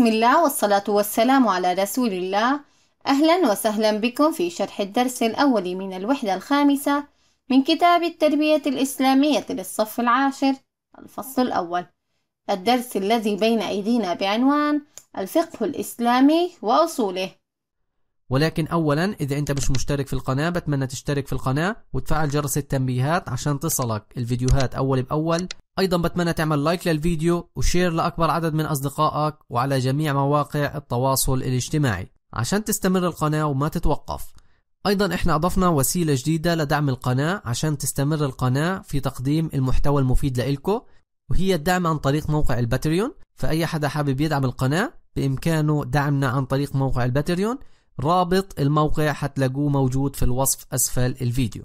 بسم الله والصلاة والسلام على رسول الله أهلا وسهلا بكم في شرح الدرس الأول من الوحدة الخامسة من كتاب التربية الإسلامية للصف العاشر الفصل الأول الدرس الذي بين أيدينا بعنوان الفقه الإسلامي وأصوله ولكن أولا إذا أنت مش مشترك في القناة بتمنى تشترك في القناة وتفعل جرس التنبيهات عشان تصلك الفيديوهات أول بأول أيضا بتمنى تعمل لايك للفيديو وشير لأكبر عدد من أصدقائك وعلى جميع مواقع التواصل الاجتماعي عشان تستمر القناة وما تتوقف أيضا إحنا أضفنا وسيلة جديدة لدعم القناة عشان تستمر القناة في تقديم المحتوى المفيد لإلكو وهي الدعم عن طريق موقع الباتريون فأي حدا حابب يدعم القناة بإمكانه دعمنا عن طريق موقع الباتريون رابط الموقع حتلاقوه موجود في الوصف أسفل الفيديو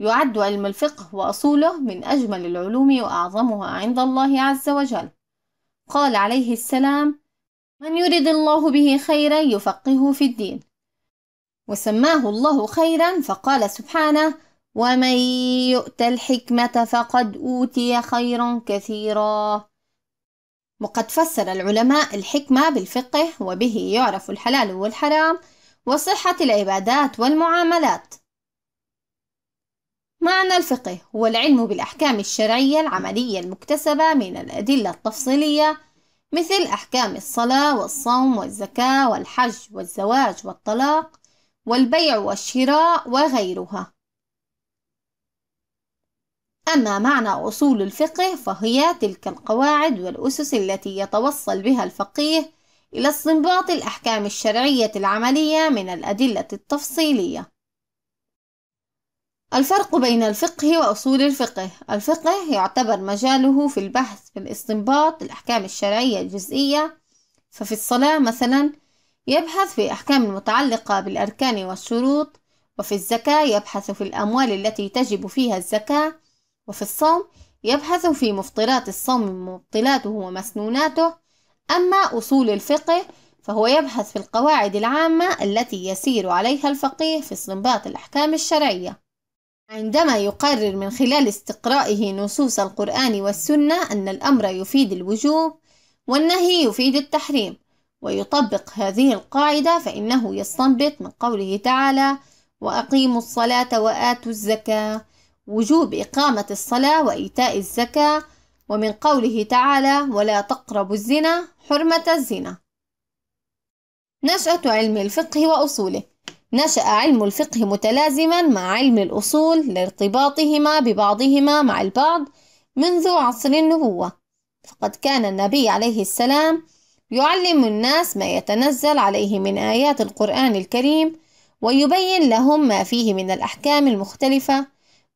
يعد علم الفقه وأصوله من أجمل العلوم وأعظمها عند الله عز وجل قال عليه السلام من يرد الله به خيرا يفقهه في الدين وسماه الله خيرا فقال سبحانه ومن يؤت الحكمة فقد أوتي خيرا كثيرا وقد فسر العلماء الحكمة بالفقه وبه يعرف الحلال والحرام وصحة العبادات والمعاملات معنى الفقه هو العلم بالأحكام الشرعية العملية المكتسبة من الأدلة التفصيلية مثل أحكام الصلاة والصوم والزكاة والحج والزواج والطلاق والبيع والشراء وغيرها أما معنى أصول الفقه فهي تلك القواعد والأسس التي يتوصل بها الفقيه إلى استنباط الأحكام الشرعية العملية من الأدلة التفصيلية الفرق بين الفقه وأصول الفقه الفقه يعتبر مجاله في البحث في الاستنباط الأحكام الشرعية الجزئية ففي الصلاة مثلا يبحث في أحكام المتعلقة بالأركان والشروط وفي الزكاة يبحث في الأموال التي تجب فيها الزكاة وفي الصوم يبحث في مفطرات الصوم مبطلاته ومسنوناته أما أصول الفقه فهو يبحث في القواعد العامة التي يسير عليها الفقيه في استنباط الأحكام الشرعية عندما يقرر من خلال استقرائه نصوص القرآن والسنة أن الأمر يفيد الوجوب والنهي يفيد التحريم ويطبق هذه القاعدة فإنه يستنبط من قوله تعالى وأقيموا الصلاة وآتوا الزكاة وجوب إقامة الصلاة وإيتاء الزكاة ومن قوله تعالى ولا تقربوا الزنا حرمة الزنا نشأة علم الفقه وأصوله نشأ علم الفقه متلازما مع علم الأصول لارتباطهما ببعضهما مع البعض منذ عصر النبوة فقد كان النبي عليه السلام يعلم الناس ما يتنزل عليه من آيات القرآن الكريم ويبين لهم ما فيه من الأحكام المختلفة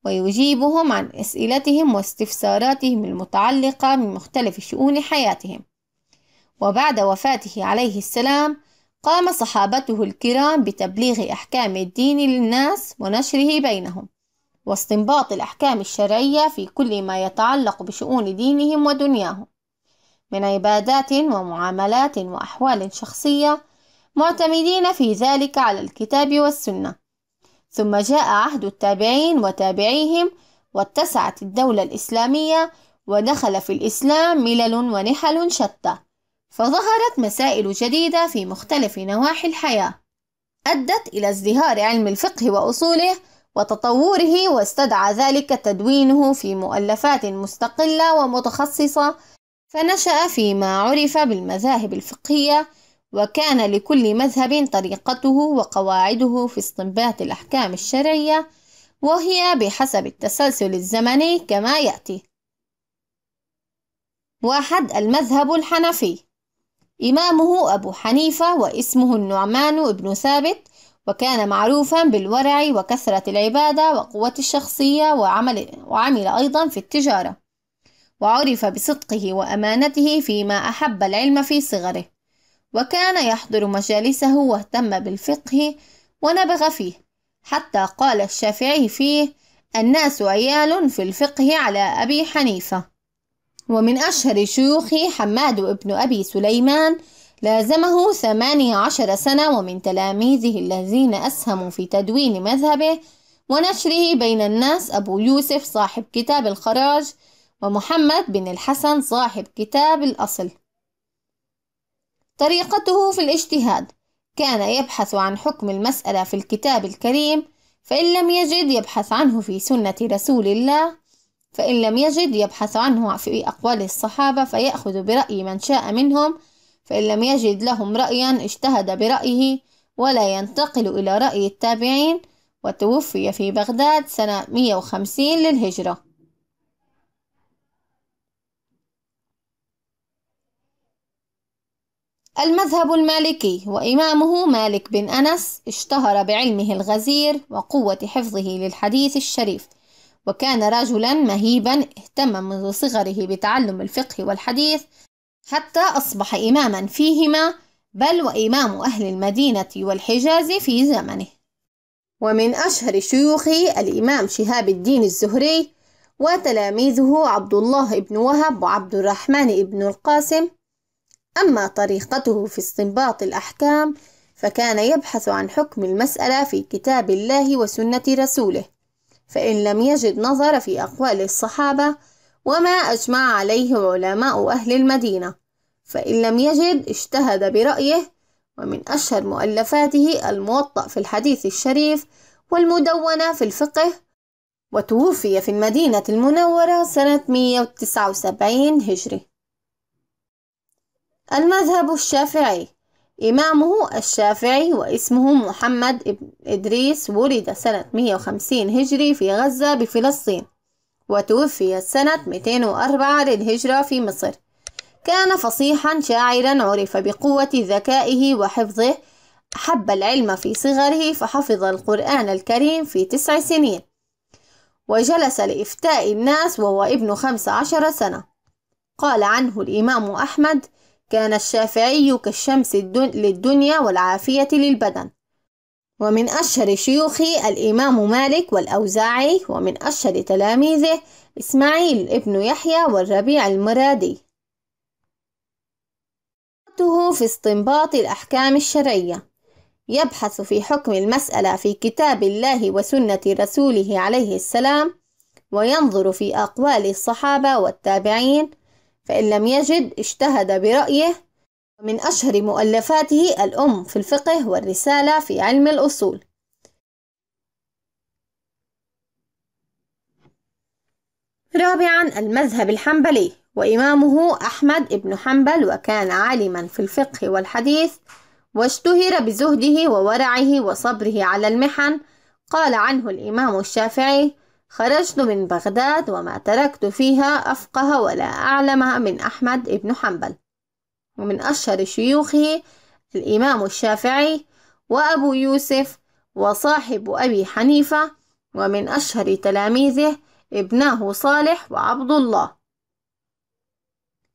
ويجيبهم عن أسئلتهم واستفساراتهم المتعلقة من مختلف شؤون حياتهم وبعد وفاته عليه السلام قام صحابته الكرام بتبليغ أحكام الدين للناس ونشره بينهم واستنباط الأحكام الشرعية في كل ما يتعلق بشؤون دينهم ودنياهم من عبادات ومعاملات وأحوال شخصية معتمدين في ذلك على الكتاب والسنة ثم جاء عهد التابعين وتابعيهم واتسعت الدولة الإسلامية ودخل في الإسلام ملل ونحل شتى فظهرت مسائل جديدة في مختلف نواحي الحياة أدت إلى ازدهار علم الفقه وأصوله وتطوره واستدعى ذلك تدوينه في مؤلفات مستقلة ومتخصصة فنشأ فيما عرف بالمذاهب الفقهية وكان لكل مذهب طريقته وقواعده في استنباط الأحكام الشرعية وهي بحسب التسلسل الزمني كما يأتي واحد المذهب الحنفي إمامه أبو حنيفة واسمه النعمان بن ثابت وكان معروفا بالورع وكثرة العبادة وقوة الشخصية وعمل, وعمل أيضا في التجارة وعرف بصدقه وأمانته فيما أحب العلم في صغره وكان يحضر مجالسه واهتم بالفقه ونبغ فيه حتى قال الشافعي فيه الناس عيال في الفقه على أبي حنيفة ومن أشهر شيوخه حماد بن أبي سليمان لازمه ثمانية عشر سنة ومن تلاميذه الذين أسهموا في تدوين مذهبه ونشره بين الناس أبو يوسف صاحب كتاب الخراج ومحمد بن الحسن صاحب كتاب الأصل طريقته في الاجتهاد كان يبحث عن حكم المسألة في الكتاب الكريم فإن لم يجد يبحث عنه في سنة رسول الله فإن لم يجد يبحث عنه في أقوال الصحابة فيأخذ برأي من شاء منهم فإن لم يجد لهم رأيا اجتهد برأيه ولا ينتقل إلى رأي التابعين وتوفي في بغداد سنة 150 للهجرة المذهب المالكي وإمامه مالك بن أنس اشتهر بعلمه الغزير وقوة حفظه للحديث الشريف وكان رجلا مهيبا اهتم منذ صغره بتعلم الفقه والحديث حتى أصبح إماما فيهما بل وإمام أهل المدينة والحجاز في زمنه ومن أشهر شيوخه الإمام شهاب الدين الزهري وتلاميذه عبد الله بن وهب وعبد الرحمن بن القاسم أما طريقته في استنباط الأحكام فكان يبحث عن حكم المسألة في كتاب الله وسنة رسوله فإن لم يجد نظر في أقوال الصحابة وما أجمع عليه علماء أهل المدينة فإن لم يجد اجتهد برأيه ومن أشهر مؤلفاته الموطأ في الحديث الشريف والمدونة في الفقه وتوفي في المدينة المنورة سنة 179 هجري المذهب الشافعي إمامه الشافعي واسمه محمد بن إدريس ولد سنة 150 هجري في غزة بفلسطين وتوفي سنة 204 للهجرة في مصر كان فصيحا شاعرا عرف بقوة ذكائه وحفظه حب العلم في صغره فحفظ القرآن الكريم في تسع سنين وجلس لإفتاء الناس وهو ابن خمس عشر سنة قال عنه الإمام أحمد كان الشافعي كالشمس للدنيا والعافية للبدن ومن أشهر شيوخه الإمام مالك والأوزاعي ومن أشهر تلاميذه إسماعيل ابن يحيى والربيع المرادي في استنباط الأحكام الشرعية يبحث في حكم المسألة في كتاب الله وسنة رسوله عليه السلام وينظر في أقوال الصحابة والتابعين فإن لم يجد اجتهد برأيه ومن أشهر مؤلفاته الأم في الفقه والرسالة في علم الأصول رابعا المذهب الحنبلي وإمامه أحمد بن حنبل وكان عالما في الفقه والحديث واشتهر بزهده وورعه وصبره على المحن قال عنه الإمام الشافعي خرجت من بغداد وما تركت فيها أفقه ولا أعلم من أحمد بن حنبل ومن أشهر شيوخه الإمام الشافعي وأبو يوسف وصاحب أبي حنيفة ومن أشهر تلاميذه ابناه صالح وعبد الله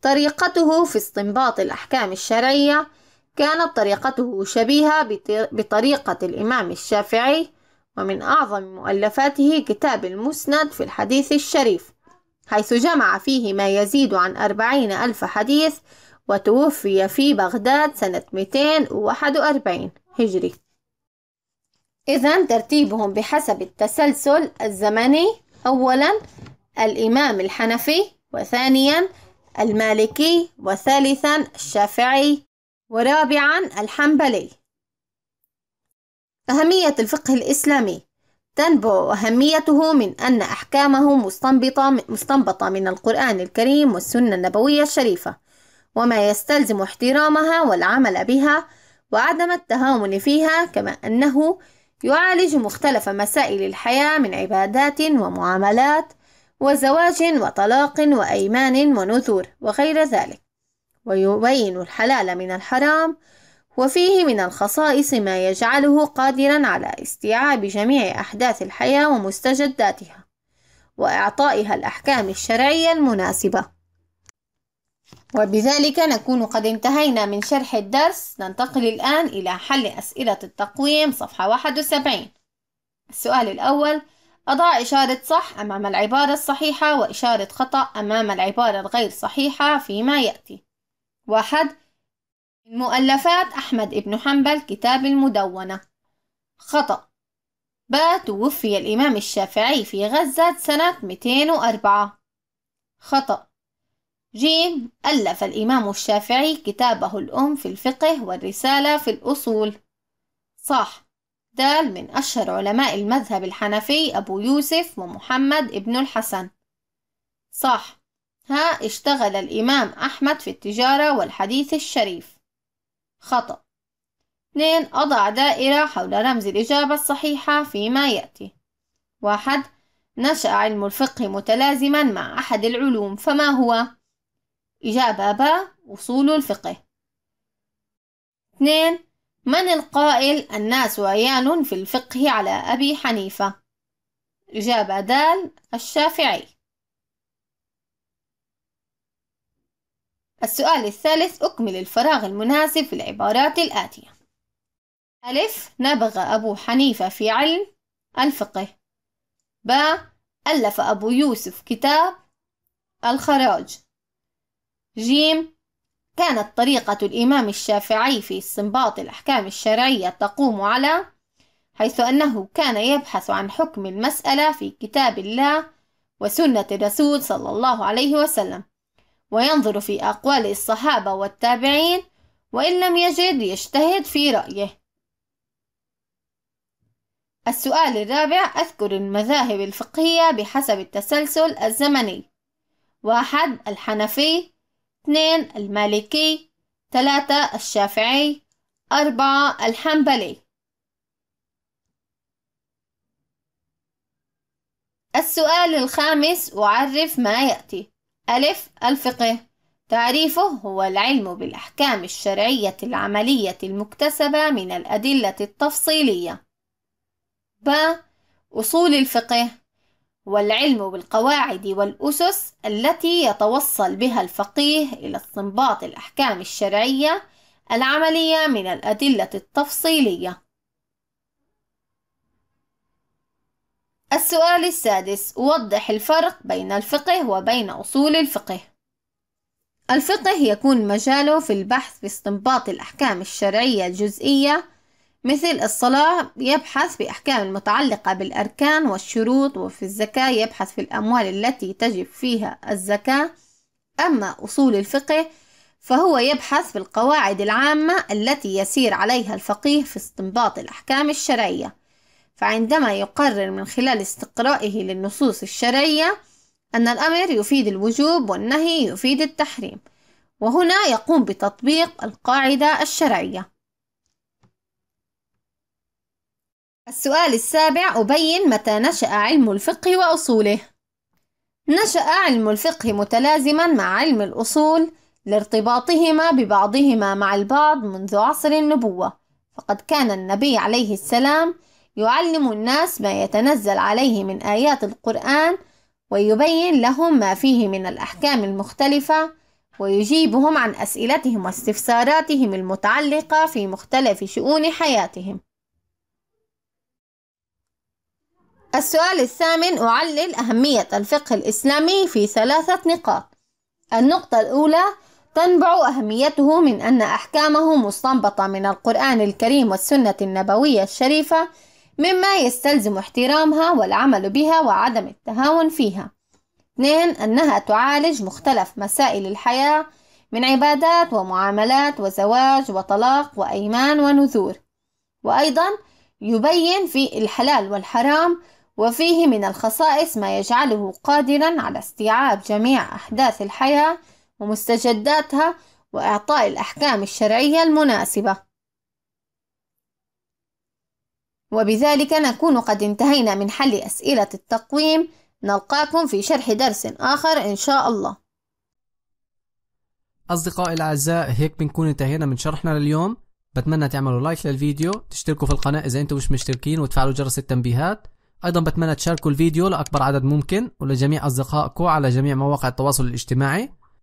طريقته في استنباط الأحكام الشرعية كانت طريقته شبيهة بطريقة الإمام الشافعي ومن أعظم مؤلفاته كتاب المسند في الحديث الشريف حيث جمع فيه ما يزيد عن أربعين ألف حديث وتوفي في بغداد سنة 241 هجري إذا ترتيبهم بحسب التسلسل الزمني أولا الإمام الحنفي وثانيا المالكي وثالثا الشافعي ورابعا الحنبلي أهمية الفقه الإسلامي تنبع أهميته من أن أحكامه مستنبطة مستنبطة من القرآن الكريم والسنة النبوية الشريفة وما يستلزم احترامها والعمل بها وعدم التهاون فيها كما أنه يعالج مختلف مسائل الحياة من عبادات ومعاملات وزواج وطلاق وأيمان ونذور وغير ذلك ويبين الحلال من الحرام وفيه من الخصائص ما يجعله قادرا على استيعاب جميع أحداث الحياة ومستجداتها وإعطائها الأحكام الشرعية المناسبة وبذلك نكون قد انتهينا من شرح الدرس ننتقل الآن إلى حل أسئلة التقويم صفحة 71 السؤال الأول أضع إشارة صح أمام العبارة الصحيحة وإشارة خطأ أمام العبارة الغير صحيحة فيما يأتي واحد مؤلفات أحمد ابن حنبل كتاب المدونة خطأ ب توفي الإمام الشافعي في غزة سنة 204 خطأ ج ألف الإمام الشافعي كتابه الأم في الفقه والرسالة في الأصول صح د من أشهر علماء المذهب الحنفي أبو يوسف ومحمد ابن الحسن صح ها اشتغل الإمام أحمد في التجارة والحديث الشريف خطأ 2 أضع دائرة حول رمز الإجابة الصحيحة فيما يأتي واحد نشأ علم الفقه متلازما مع أحد العلوم فما هو؟ إجابة باء أصول الفقه 2 من القائل الناس عيان في الفقه على أبي حنيفة؟ إجابة دال الشافعي السؤال الثالث أكمل الفراغ المناسب في العبارات الآتية ألف نبغ أبو حنيفة في علم الفقه ب ألف أبو يوسف كتاب الخراج جيم كانت طريقة الإمام الشافعي في استنباط الأحكام الشرعية تقوم على حيث أنه كان يبحث عن حكم المسألة في كتاب الله وسنة الرسول صلى الله عليه وسلم وينظر في أقوال الصحابة والتابعين وإن لم يجد يجتهد في رأيه السؤال الرابع أذكر المذاهب الفقهية بحسب التسلسل الزمني واحد الحنفي اثنين المالكي ثلاثة الشافعي أربعة الحنبلي السؤال الخامس أعرف ما يأتي ألف الفقه تعريفه هو العلم بالأحكام الشرعية العملية المكتسبة من الأدلة التفصيلية ب أصول الفقه والعلم بالقواعد والأسس التي يتوصل بها الفقيه إلى استنباط الأحكام الشرعية العملية من الأدلة التفصيلية السؤال السادس وضح الفرق بين الفقه وبين أصول الفقه الفقه يكون مجاله في البحث باستنباط الأحكام الشرعية الجزئية مثل الصلاة يبحث في أحكام المتعلقة بالأركان والشروط وفي الزكاة يبحث في الأموال التي تجب فيها الزكاة أما أصول الفقه فهو يبحث في القواعد العامة التي يسير عليها الفقيه في استنباط الأحكام الشرعية فعندما يقرر من خلال استقرائه للنصوص الشرعية أن الأمر يفيد الوجوب والنهي يفيد التحريم وهنا يقوم بتطبيق القاعدة الشرعية السؤال السابع أبين متى نشأ علم الفقه وأصوله نشأ علم الفقه متلازما مع علم الأصول لارتباطهما ببعضهما مع البعض منذ عصر النبوة فقد كان النبي عليه السلام يعلم الناس ما يتنزل عليه من آيات القرآن ويبين لهم ما فيه من الأحكام المختلفة ويجيبهم عن أسئلتهم واستفساراتهم المتعلقة في مختلف شؤون حياتهم. السؤال الثامن أعلل أهمية الفقه الإسلامي في ثلاثة نقاط. النقطة الأولى تنبع أهميته من أن أحكامه مستنبطة من القرآن الكريم والسنة النبوية الشريفة مما يستلزم احترامها والعمل بها وعدم التهاون فيها 2 أنها تعالج مختلف مسائل الحياة من عبادات ومعاملات وزواج وطلاق وأيمان ونذور وأيضا يبين في الحلال والحرام وفيه من الخصائص ما يجعله قادرا على استيعاب جميع أحداث الحياة ومستجداتها وإعطاء الأحكام الشرعية المناسبة وبذلك نكون قد انتهينا من حل أسئلة التقويم نلقاكم في شرح درس آخر إن شاء الله أصدقائي الأعزاء هيك بنكون انتهينا من شرحنا لليوم بتمنى تعملوا لايك للفيديو تشتركوا في القناة إذا أنتم مش مشتركين وتفعلوا جرس التنبيهات أيضا بتمنى تشاركوا الفيديو لأكبر عدد ممكن ولجميع أصدقائكم على جميع مواقع التواصل الاجتماعي